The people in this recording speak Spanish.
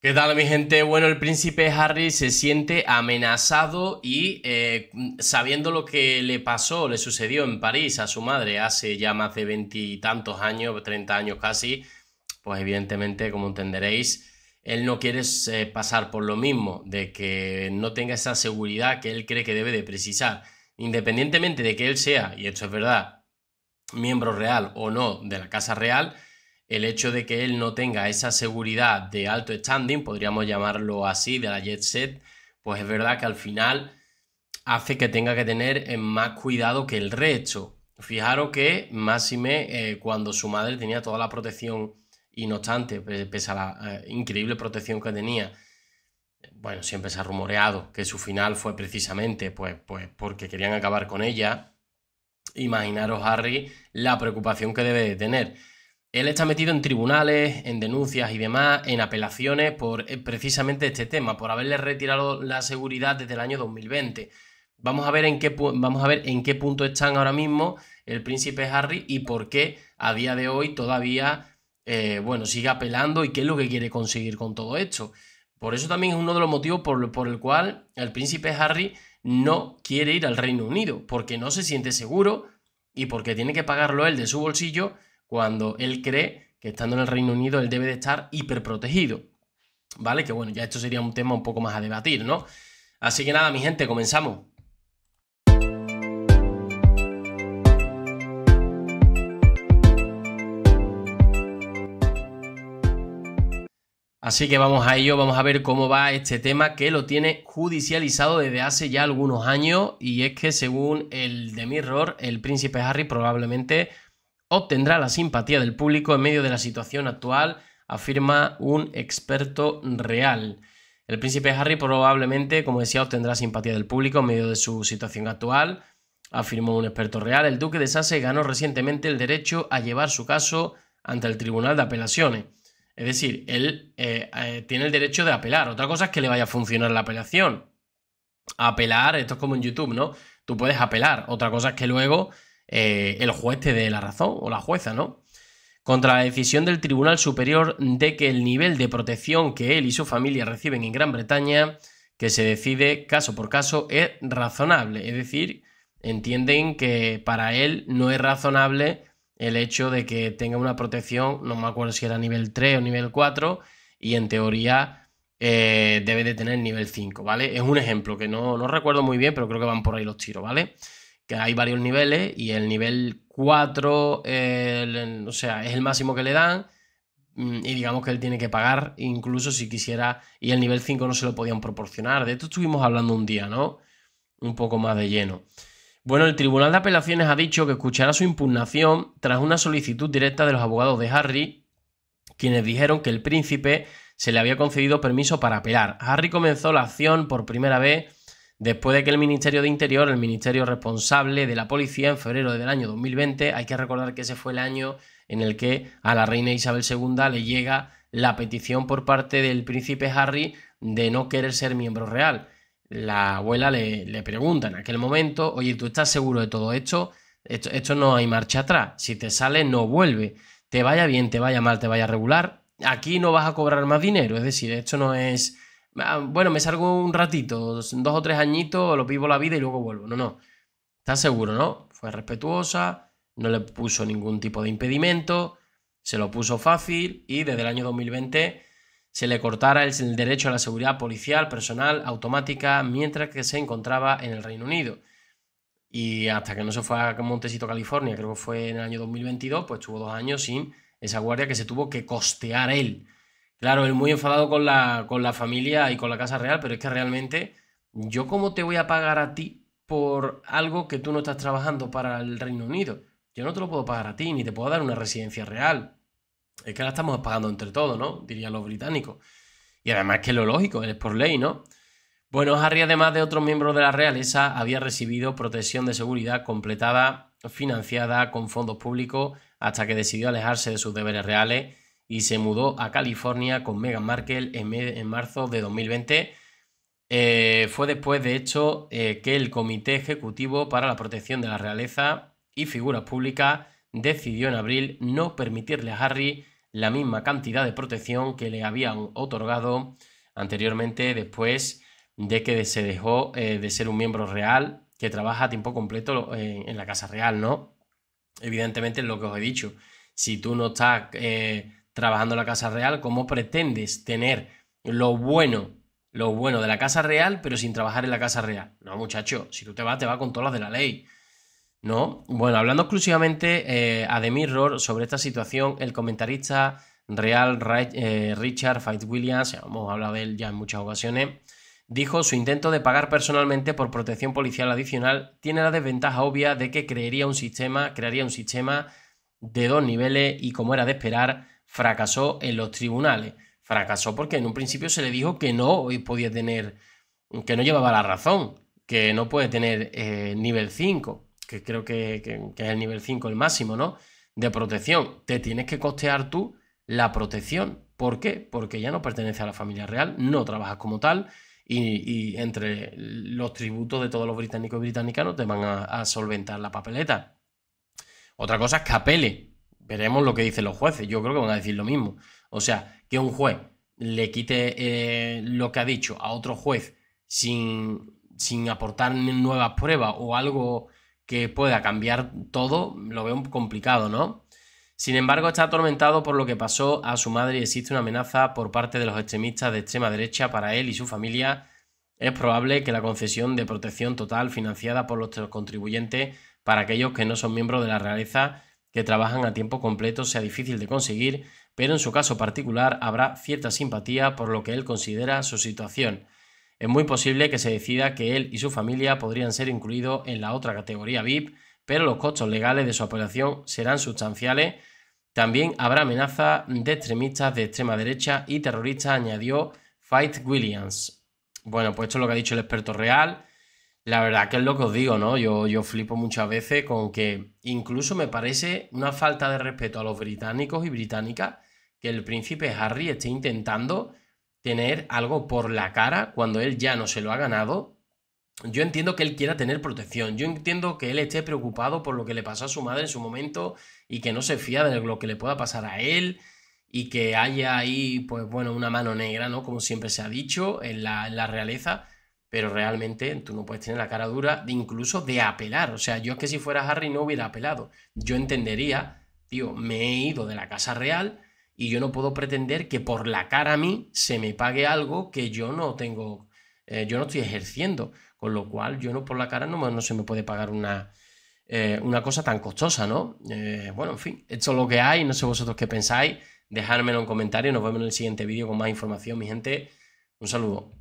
¿Qué tal mi gente? Bueno, el príncipe Harry se siente amenazado y eh, sabiendo lo que le pasó, le sucedió en París a su madre hace ya más de veintitantos años, treinta años casi, pues evidentemente, como entenderéis, él no quiere eh, pasar por lo mismo, de que no tenga esa seguridad que él cree que debe de precisar. Independientemente de que él sea, y esto es verdad, miembro real o no de la Casa Real, el hecho de que él no tenga esa seguridad de alto standing, podríamos llamarlo así, de la jet set, pues es verdad que al final hace que tenga que tener más cuidado que el resto. Fijaros que Máxime, eh, cuando su madre tenía toda la protección, y no obstante, pese a la eh, increíble protección que tenía, bueno, siempre se ha rumoreado que su final fue precisamente pues, pues porque querían acabar con ella. Imaginaros, Harry, la preocupación que debe de tener. Él está metido en tribunales, en denuncias y demás, en apelaciones por eh, precisamente este tema, por haberle retirado la seguridad desde el año 2020. Vamos a ver en qué, vamos a ver en qué punto están ahora mismo el príncipe Harry y por qué a día de hoy todavía eh, bueno, sigue apelando y qué es lo que quiere conseguir con todo esto. Por eso también es uno de los motivos por el cual el príncipe Harry no quiere ir al Reino Unido, porque no se siente seguro y porque tiene que pagarlo él de su bolsillo cuando él cree que estando en el Reino Unido él debe de estar hiperprotegido. ¿Vale? Que bueno, ya esto sería un tema un poco más a debatir, ¿no? Así que nada, mi gente, comenzamos. Así que vamos a ello, vamos a ver cómo va este tema que lo tiene judicializado desde hace ya algunos años y es que según el de Mirror, el príncipe Harry probablemente obtendrá la simpatía del público en medio de la situación actual, afirma un experto real. El príncipe Harry probablemente, como decía, obtendrá simpatía del público en medio de su situación actual, afirmó un experto real. El duque de Sasse ganó recientemente el derecho a llevar su caso ante el Tribunal de Apelaciones. Es decir, él eh, eh, tiene el derecho de apelar. Otra cosa es que le vaya a funcionar la apelación. Apelar, esto es como en YouTube, ¿no? Tú puedes apelar. Otra cosa es que luego eh, el juez te dé la razón o la jueza, ¿no? Contra la decisión del Tribunal Superior de que el nivel de protección que él y su familia reciben en Gran Bretaña, que se decide caso por caso, es razonable. Es decir, entienden que para él no es razonable el hecho de que tenga una protección, no me acuerdo si era nivel 3 o nivel 4, y en teoría eh, debe de tener nivel 5, ¿vale? Es un ejemplo que no, no recuerdo muy bien, pero creo que van por ahí los tiros, ¿vale? que hay varios niveles y el nivel 4, o sea, es el máximo que le dan mm, y digamos que él tiene que pagar incluso si quisiera y el nivel 5 no se lo podían proporcionar. De esto estuvimos hablando un día, ¿no? Un poco más de lleno. Bueno, el Tribunal de Apelaciones ha dicho que escuchará su impugnación tras una solicitud directa de los abogados de Harry, quienes dijeron que el príncipe se le había concedido permiso para apelar. Harry comenzó la acción por primera vez Después de que el Ministerio de Interior, el ministerio responsable de la policía, en febrero del año 2020, hay que recordar que ese fue el año en el que a la reina Isabel II le llega la petición por parte del príncipe Harry de no querer ser miembro real. La abuela le, pregunta en aquel momento, oye, ¿tú estás seguro de todo esto? esto? Esto no hay marcha atrás. Si te sale, no vuelve. Te vaya bien, te vaya mal, te vaya regular. Aquí no vas a cobrar más dinero. Es decir, esto no es Ah, bueno, me salgo un ratito, dos o tres añitos, lo vivo la vida y luego vuelvo. No, no. está seguro, no? Fue respetuosa, no le puso ningún tipo de impedimento, se lo puso fácil y desde el año 2020 se le cortara el derecho a la seguridad policial, personal, automática, mientras que se encontraba en el Reino Unido. Y hasta que no se fue a Montecito, California, creo que fue en el año 2022, pues tuvo dos años sin esa guardia que se tuvo que costear él. Claro, él muy enfadado con la, familia y con la casa real, pero es que realmente yo cómo te voy a pagar a ti por algo que tú no estás trabajando para el Reino Unido. Yo no te lo puedo pagar a ti, ni te puedo dar una residencia real. Es que la estamos pagando entre todos, ¿no? Dirían los británicos. Y además que lo lógico, es por ley, ¿no? Bueno, Harry, además de otros miembros de la realeza, había recibido protección de seguridad completada, financiada con fondos públicos, hasta que decidió alejarse de sus deberes reales y se mudó a California con Meghan Markle en, marzo de 2020. Eh, fue después, de hecho, eh, que el Comité Ejecutivo para la Protección de la Realeza y Figuras Públicas decidió en abril no permitirle a Harry la misma cantidad de protección que le habían otorgado anteriormente después de que se dejó eh, de ser un miembro real que trabaja a tiempo completo en, la Casa Real, ¿no? Evidentemente es lo que os he dicho. Si tú no estás trabajando en la Casa Real, cómo pretendes tener lo bueno, lo bueno de la Casa Real, pero sin trabajar en la Casa Real. No, muchacho, si tú te vas, te vas con todas las de la ley. ¿No? Bueno, hablando exclusivamente eh, a The Mirror sobre esta situación, el comentarista real eh, Richard fight Williams, hemos hablado de él ya en muchas ocasiones, dijo su intento de pagar personalmente por protección policial adicional tiene la desventaja obvia de que crearía un sistema, crearía un sistema de dos niveles y como era de esperar, fracasó en los tribunales. Fracasó porque en un principio se le dijo que no podía tener, que no llevaba la razón, que no puede tener eh, nivel 5, que creo que, que, es el nivel 5 el máximo, ¿no? De protección. Te tienes que costear tú la protección. ¿Por qué? Porque ya no pertenece a la familia real, no trabajas como tal y, entre los tributos de todos los británicos y británicas no te van a, solventar la papeleta. Otra cosa es que apele, veremos lo que dicen los jueces. Yo creo que van a decir lo mismo. O sea, que un juez le quite eh, lo que ha dicho a otro juez sin, sin aportar nuevas pruebas o algo que pueda cambiar todo, lo veo complicado, ¿no? Sin embargo, está atormentado por lo que pasó a su madre y existe una amenaza por parte de los extremistas de extrema derecha para él y su familia. Es probable que la concesión de protección total financiada por los contribuyentes para aquellos que no son miembros de la realeza que trabajan a tiempo completo sea difícil de conseguir, pero en su caso particular habrá cierta simpatía por lo que él considera su situación. Es muy posible que se decida que él y su familia podrían ser incluidos en la otra categoría VIP, pero los costos legales de su apelación serán sustanciales. También habrá amenazas de extremistas de extrema derecha y terroristas, añadió Fight Williams. Bueno, pues esto es lo que ha dicho el experto real. La verdad que es lo que os digo, ¿no? Yo, yo flipo muchas veces con que incluso me parece una falta de respeto a los británicos y británicas que el príncipe Harry esté intentando tener algo por la cara cuando él ya no se lo ha ganado. Yo entiendo que él quiera tener protección, yo entiendo que él esté preocupado por lo que le pasó a su madre en su momento y que no se fía de lo que le pueda pasar a él y que haya ahí, pues bueno, una mano negra, ¿no? Como siempre se ha dicho en la, en la realeza pero realmente tú no puedes tener la cara dura de incluso de apelar. O sea, yo es que si fuera Harry no hubiera apelado. Yo entendería, tío, me he ido de la casa real y yo no puedo pretender que por la cara a mí se me pague algo que yo no tengo, eh, yo no estoy ejerciendo. Con lo cual, yo no por la cara no, no se me puede pagar una, eh, una cosa tan costosa, ¿no? Eh, bueno, en fin, esto es lo que hay. No sé vosotros qué pensáis. Dejármelo en comentarios. Nos vemos en el siguiente vídeo con más información, mi gente. Un saludo.